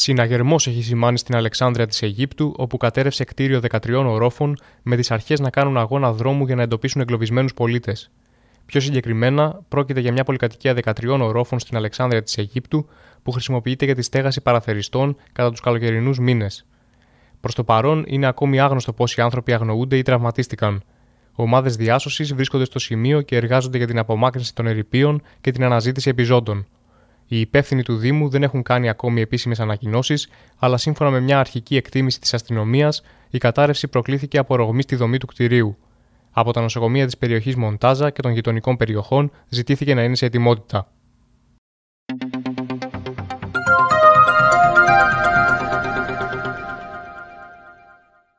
Συναγερμός έχει σημάνει στην Αλεξάνδρεια της Αιγύπτου, όπου κατέρευσε κτίριο 13 ορόφων, με τις αρχές να κάνουν αγώνα δρόμου για να εντοπίσουν εγκλωβισμένους πολίτες. Πιο συγκεκριμένα, πρόκειται για μια πολυκατοικία 13 ορόφων στην Αλεξάνδρεια της Αιγύπτου, που χρησιμοποιείται για τη στέγαση παραθεριστών κατά τους καλοκαιρινούς μήνες. Προς το παρόν, είναι ακόμη άγνωστο πόσοι άνθρωποι αγνοούνται ή τραυματίστηκαν. Ομάδες διάσωσης βρίσκονται στο σημείο και εργάζονται για την απομάκρυνση των ερηπείων και την αναζήτηση επιζώντων. Οι υπεύθυνοι του Δήμου δεν έχουν κάνει ακόμη επίσημες ανακοινώσεις, αλλά σύμφωνα με μια αρχική εκτίμηση της αστυνομίας, η κατάρρευση προκλήθηκε από ρογμή στη δομή του κτηρίου. Από τα νοσοκομεία της περιοχής Μοντάζα και των γειτονικών περιοχών ζητήθηκε να είναι σε ετοιμότητα.